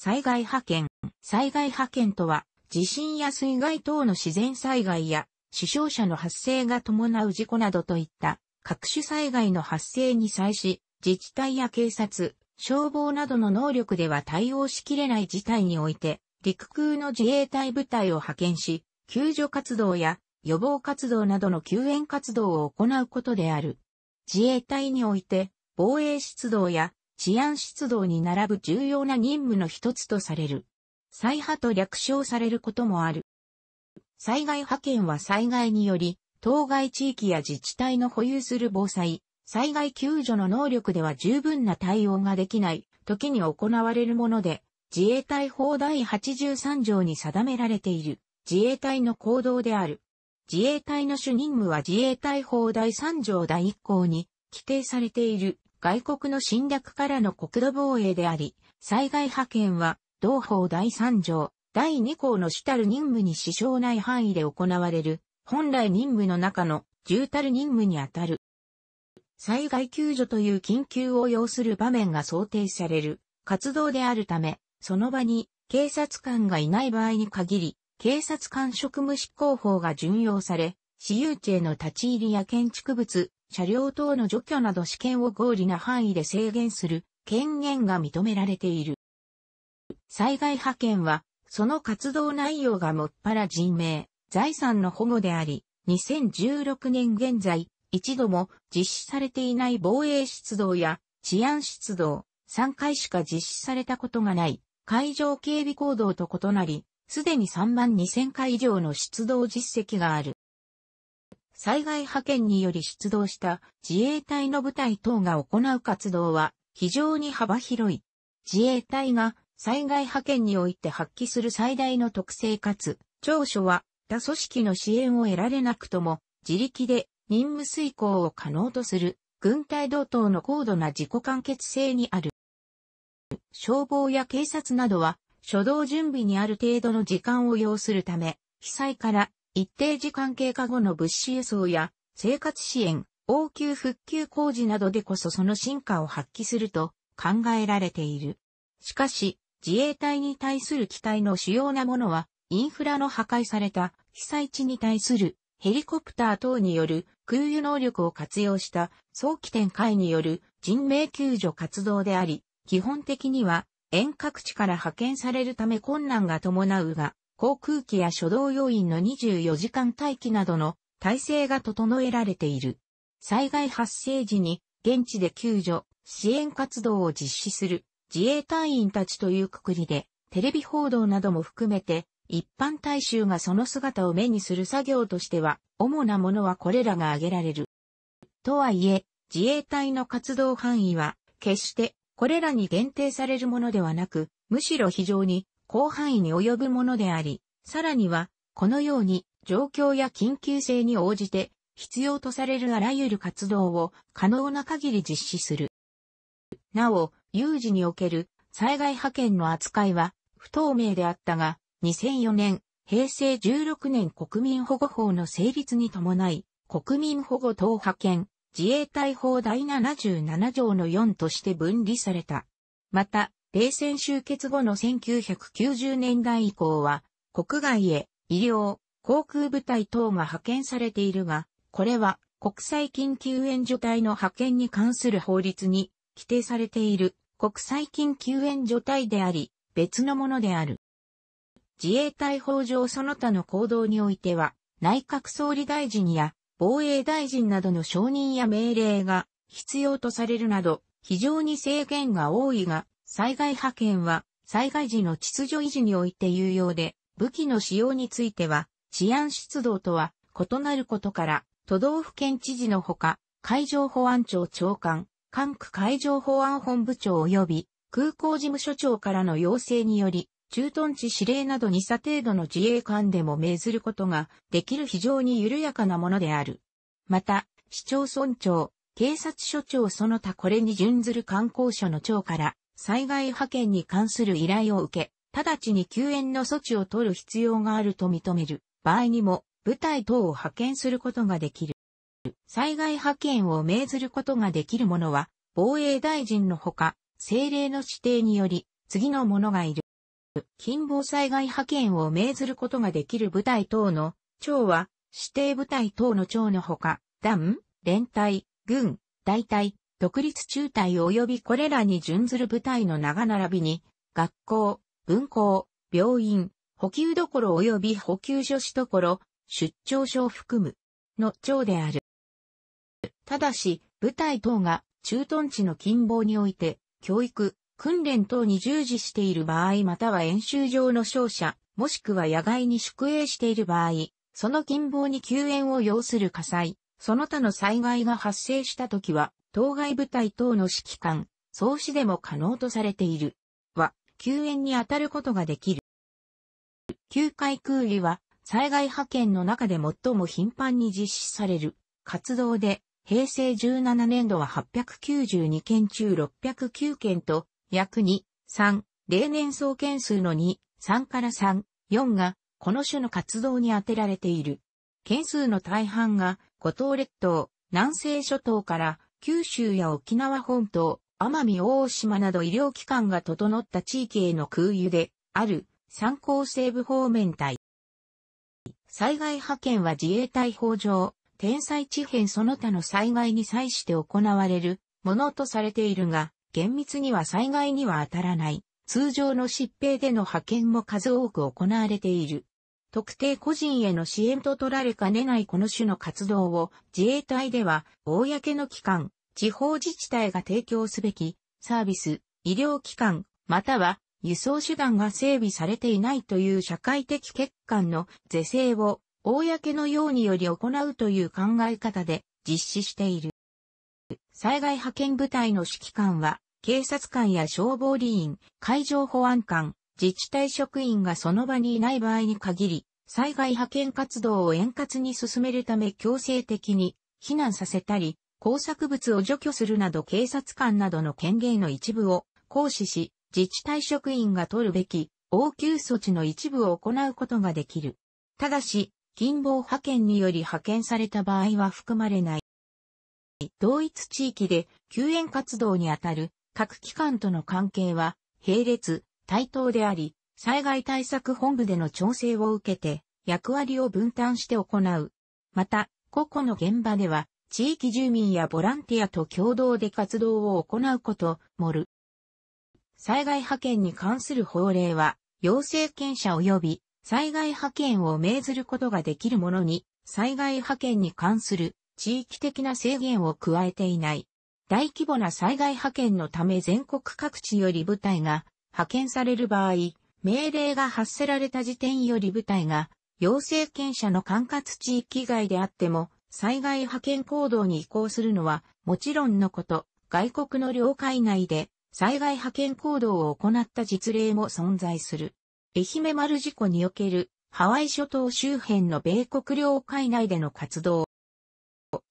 災害派遣。災害派遣とは、地震や水害等の自然災害や、死傷者の発生が伴う事故などといった各種災害の発生に際し、自治体や警察、消防などの能力では対応しきれない事態において、陸空の自衛隊部隊を派遣し、救助活動や予防活動などの救援活動を行うことである。自衛隊において、防衛出動や治安出動に並ぶ重要な任務の一つとされる。災波と略称されることもある。災害派遣は災害により、当該地域や自治体の保有する防災、災害救助の能力では十分な対応ができない時に行われるもので、自衛隊法第83条に定められている自衛隊の行動である。自衛隊の主任務は自衛隊法第3条第1項に規定されている外国の侵略からの国土防衛であり、災害派遣は、同法第3条、第2項の主たる任務に支障ない範囲で行われる、本来任務の中の重たる任務にあたる。災害救助という緊急を要する場面が想定される活動であるため、その場に警察官がいない場合に限り、警察官職務執行法が準用され、私有地への立ち入りや建築物、車両等の除去など試験を合理な範囲で制限する権限が認められている。災害派遣は、その活動内容がもっぱら人命、財産の保護であり、2016年現在、一度も実施されていない防衛出動や治安出動、3回しか実施されたことがない海上警備行動と異なり、すでに3万2000回以上の出動実績がある。災害派遣により出動した自衛隊の部隊等が行う活動は非常に幅広い。自衛隊が災害派遣において発揮する最大の特性かつ、長所は他組織の支援を得られなくとも自力で任務遂行を可能とする軍隊同等の高度な自己完結性にある。消防や警察などは初動準備にある程度の時間を要するため、被災から一定時間経過後の物資輸送や生活支援、応急復旧工事などでこそその進化を発揮すると考えられている。しかし、自衛隊に対する機体の主要なものは、インフラの破壊された被災地に対するヘリコプター等による空輸能力を活用した早期展開による人命救助活動であり、基本的には遠隔地から派遣されるため困難が伴うが、航空機や初動要員の24時間待機などの体制が整えられている。災害発生時に現地で救助、支援活動を実施する自衛隊員たちというくくりで、テレビ報道なども含めて、一般大衆がその姿を目にする作業としては、主なものはこれらが挙げられる。とはいえ、自衛隊の活動範囲は、決してこれらに限定されるものではなく、むしろ非常に広範囲に及ぶものであり、さらには、このように状況や緊急性に応じて必要とされるあらゆる活動を可能な限り実施する。なお、有事における災害派遣の扱いは不透明であったが、2004年、平成16年国民保護法の成立に伴い、国民保護等派遣、自衛隊法第77条の4として分離された。また、冷戦終結後の1990年代以降は、国外へ医療、航空部隊等が派遣されているが、これは国際緊急援助隊の派遣に関する法律に規定されている国際緊急援助隊であり、別のものである。自衛隊法上その他の行動においては、内閣総理大臣や防衛大臣などの承認や命令が必要とされるなど、非常に制限が多いが、災害派遣は、災害時の秩序維持において有用で、武器の使用については、治安出動とは異なることから、都道府県知事のほか、海上保安庁長官、管区海上保安本部長及び空港事務所長からの要請により、駐屯地指令など2差程度の自衛官でも命ずることができる非常に緩やかなものである。また、市町村長、警察署長その他これに準ずる観光所の長から、災害派遣に関する依頼を受け、直ちに救援の措置を取る必要があると認める場合にも、部隊等を派遣することができる。災害派遣を命ずることができる者は、防衛大臣のほか、政令の指定により、次の者がいる。近防災害派遣を命ずることができる部隊等の、長は、指定部隊等の長のほか、団、連隊、軍、大隊、独立中隊及びこれらに準ずる部隊の長並びに、学校、文校、病院、補給所及び補給所ころ、出張所を含む、の長である。ただし、部隊等が駐屯地の近傍において、教育、訓練等に従事している場合または演習場の勝者、もしくは野外に宿営している場合、その近傍に救援を要する火災、その他の災害が発生した時は、当該部隊等の指揮官、創始でも可能とされている。は、救援に当たることができる。救海空理は、災害派遣の中で最も頻繁に実施される活動で、平成17年度は892件中609件と、約2、3、例年総件数の2、3から3、4が、この種の活動に当てられている。件数の大半が、五島列島、南西諸島から九州や沖縄本島、奄美大島など医療機関が整った地域への空輸で、ある、参考西部方面隊。災害派遣は自衛隊法上、天災地変その他の災害に際して行われるものとされているが、厳密には災害には当たらない。通常の疾病での派遣も数多く行われている。特定個人への支援と取られかねないこの種の活動を自衛隊では公の機関、地方自治体が提供すべきサービス、医療機関、または輸送手段が整備されていないという社会的欠陥の是正を公のようにより行うという考え方で実施している。災害派遣部隊の指揮官は警察官や消防理員、海上保安官、自治体職員がその場にいない場合に限り、災害派遣活動を円滑に進めるため強制的に避難させたり、工作物を除去するなど警察官などの権限の一部を行使し、自治体職員が取るべき応急措置の一部を行うことができる。ただし、勤防派遣により派遣された場合は含まれない。同一地域で救援活動にあたる各機関との関係は並列、対等であり、災害対策本部での調整を受けて、役割を分担して行う。また、個々の現場では、地域住民やボランティアと共同で活動を行うこと、もる。災害派遣に関する法令は、要請権者及び災害派遣を命ずることができるものに、災害派遣に関する地域的な制限を加えていない。大規模な災害派遣のため全国各地より部隊が派遣される場合、命令が発せられた時点より部隊が、要請権者の管轄地域外であっても、災害派遣行動に移行するのは、もちろんのこと、外国の領海内で、災害派遣行動を行った実例も存在する。愛媛丸事故における、ハワイ諸島周辺の米国領海内での活動。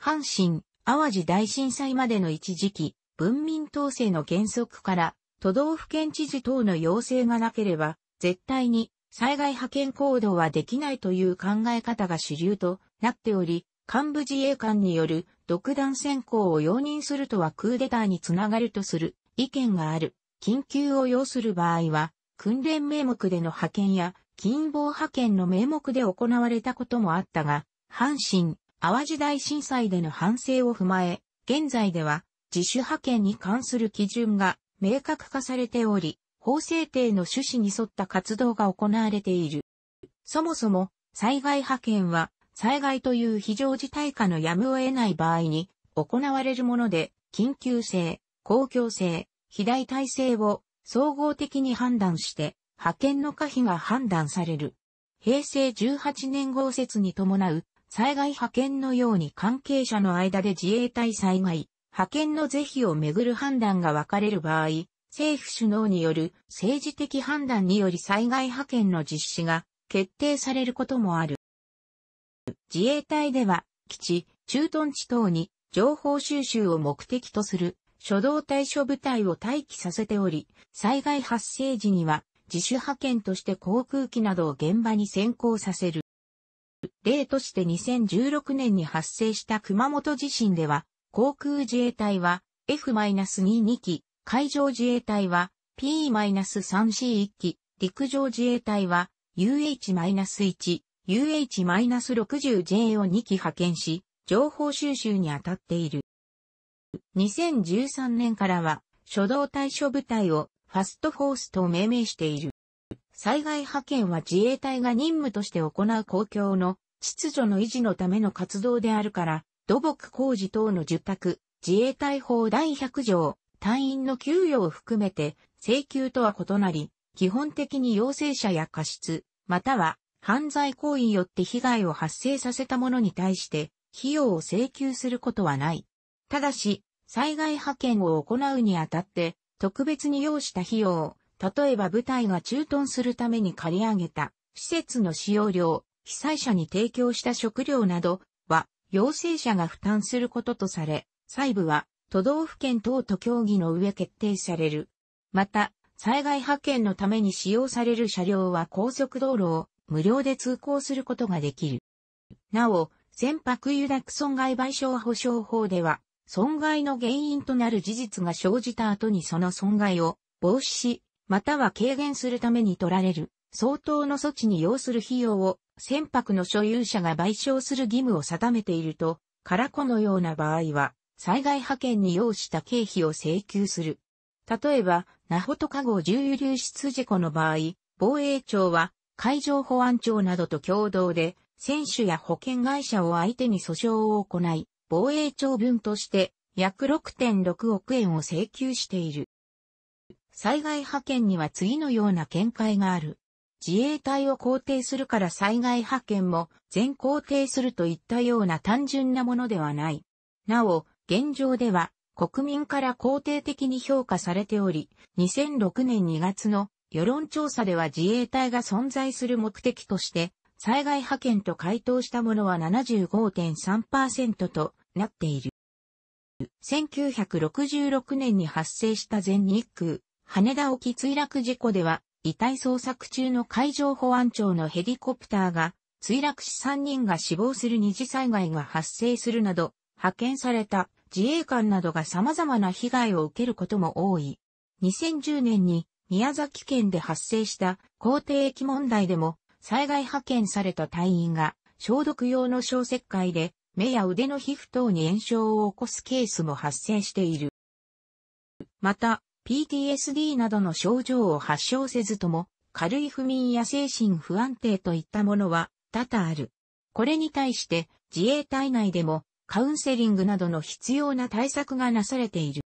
阪神、淡路大震災までの一時期、文民統制の原則から都道府県知事等の要請がなければ、絶対に災害派遣行動はできないという考え方が主流となっており、幹部自衛官による独断選考を容認するとはクーデターにつながるとする意見がある。緊急を要する場合は、訓練名目での派遣や、勤防派遣の名目で行われたこともあったが、阪神、淡路大震災での反省を踏まえ、現在では自主派遣に関する基準が明確化されており、法制定の趣旨に沿った活動が行われている。そもそも、災害派遣は、災害という非常事態下のやむを得ない場合に行われるもので、緊急性、公共性、肥大体制を総合的に判断して、派遣の可否が判断される。平成18年豪雪に伴う災害派遣のように関係者の間で自衛隊災害、派遣の是非をめぐる判断が分かれる場合、政府首脳による政治的判断により災害派遣の実施が決定されることもある。自衛隊では、基地、駐屯地等に情報収集を目的とする初動対処部隊を待機させており、災害発生時には自主派遣として航空機などを現場に先行させる。例として2016年に発生した熊本地震では、航空自衛隊は F-22 機、海上自衛隊は P-3C1 機、陸上自衛隊は UH-1、UH-60J を2機派遣し、情報収集に当たっている。2013年からは、初動対処部隊をファストフォースと命名している。災害派遣は自衛隊が任務として行う公共の秩序の維持のための活動であるから、土木工事等の受託、自衛隊法第100条、隊員の給与を含めて、請求とは異なり、基本的に要請者や過失、または犯罪行為によって被害を発生させた者に対して、費用を請求することはない。ただし、災害派遣を行うにあたって、特別に要した費用、例えば部隊が駐屯するために借り上げた、施設の使用料、被災者に提供した食料など、陽性者が負担することとされ、細部は都道府県等と協議の上決定される。また、災害派遣のために使用される車両は高速道路を無料で通行することができる。なお、船舶油濁損害賠償保障法では、損害の原因となる事実が生じた後にその損害を防止し、または軽減するために取られる相当の措置に要する費用を船舶の所有者が賠償する義務を定めていると、からこのような場合は、災害派遣に要した経費を請求する。例えば、ナホトカ号重油流出事故の場合、防衛庁は海上保安庁などと共同で、選手や保険会社を相手に訴訟を行い、防衛庁分として約6.6億円を請求している。災害派遣には次のような見解がある。自衛隊を肯定するから災害派遣も全肯定するといったような単純なものではない。なお、現状では国民から肯定的に評価されており、2006年2月の世論調査では自衛隊が存在する目的として、災害派遣と回答したものは75.3%となっている。1966年に発生した全日空、羽田沖墜落事故では、遺体捜索中の海上保安庁のヘリコプターが墜落し3人が死亡する二次災害が発生するなど、派遣された自衛官などが様々な被害を受けることも多い。2010年に宮崎県で発生した皇帝駅問題でも災害派遣された隊員が消毒用の消石灰で目や腕の皮膚等に炎症を起こすケースも発生している。また、PTSD などの症状を発症せずとも、軽い不眠や精神不安定といったものは多々ある。これに対して自衛隊内でもカウンセリングなどの必要な対策がなされている。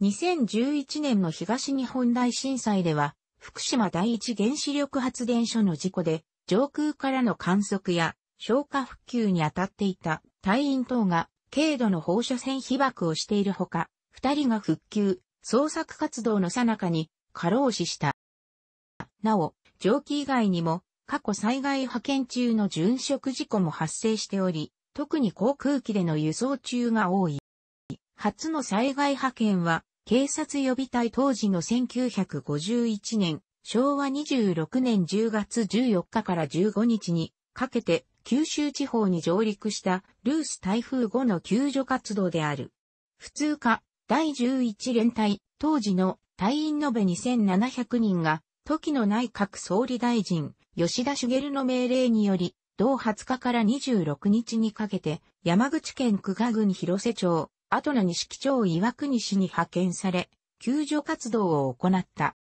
2011年の東日本大震災では、福島第一原子力発電所の事故で、上空からの観測や消火復旧に当たっていた隊員等が軽度の放射線被爆をしているほか、二人が復旧、創作活動の最中に過労死した。なお、蒸気以外にも過去災害派遣中の殉職事故も発生しており、特に航空機での輸送中が多い。初の災害派遣は、警察予備隊当時の1951年、昭和26年10月14日から15日にかけて九州地方に上陸したルース台風後の救助活動である。普通科、第11連隊、当時の隊員延べ2700人が、時の内閣総理大臣、吉田茂の命令により、同20日から26日にかけて、山口県久我郡広瀬町、後の木町岩国市に派遣され、救助活動を行った。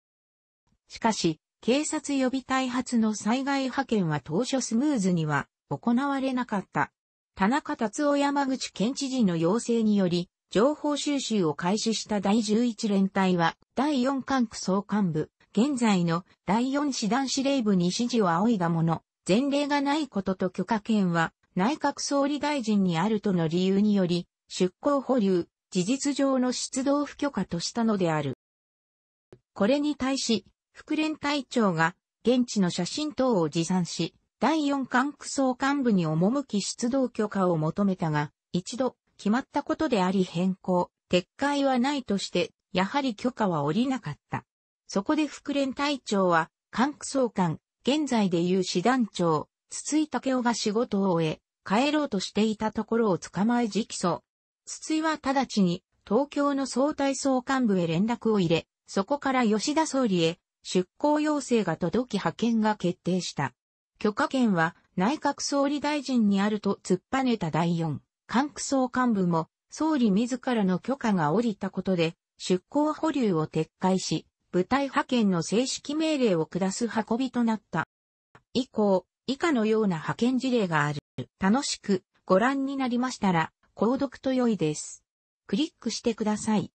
しかし、警察予備隊発の災害派遣は当初スムーズには行われなかった。田中達夫山口県知事の要請により、情報収集を開始した第11連隊は、第4管区総監部、現在の第4師団司令部に指示を仰いだもの、前例がないことと許可権は、内閣総理大臣にあるとの理由により、出向保留、事実上の出動不許可としたのである。これに対し、副連隊長が、現地の写真等を持参し、第4管区総監部に赴き出動許可を求めたが、一度、決まったことであり変更、撤回はないとして、やはり許可は下りなかった。そこで副連隊長は、管区総監、現在でいう師団長、筒井武雄が仕事を終え、帰ろうとしていたところを捕まえ直訴。筒井は直ちに東京の総体総幹部へ連絡を入れ、そこから吉田総理へ出向要請が届き派遣が決定した。許可権は内閣総理大臣にあると突っぱねた第4管区総幹部も、総理自らの許可が下りたことで、出港保留を撤回し、部隊派遣の正式命令を下す運びとなった。以降、以下のような派遣事例がある。楽しくご覧になりましたら、購読と良いです。クリックしてください。